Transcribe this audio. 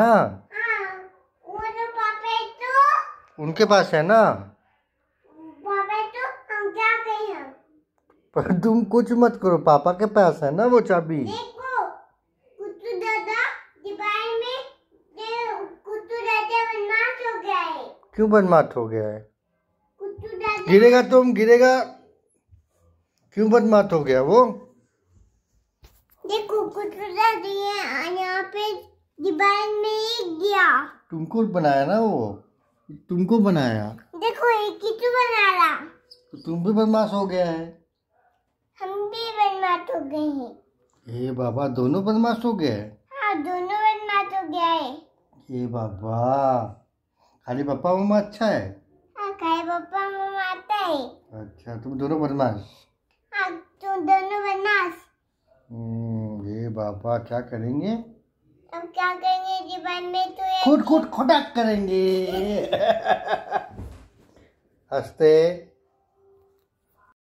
हाँ तो तो उनके पास है ना तो पर तुम कुछ मत करो पापा के पास है ना वो चाबी क्यों बदमाश हो गया है गिरेगा तुम गिरेगा क्यों बदमाश हो गया वो देखो कुछ बन नहीं गया तुमको बनाया ना वो तुमको बनाया देखो एक ही तो रहा तो तुम भी बदमाश हो गया है हम भी बदमाश हो गए हैं ए बाबा दोनों बदमाश हो गए हैं हाँ दोनों बदमाश हो गए हैं ए बाबा खाली पापा मम्मा अच्छा है हाँ खाली पापा मम्मा आता है अच्छा तुम दोनों बदमाश हाँ तुम दोनों बदमाश हम्म ये बाबा क्या करेंगे हम क्या करेंगे जीवन में तो खुट खुट खुटक करेंगे हंसते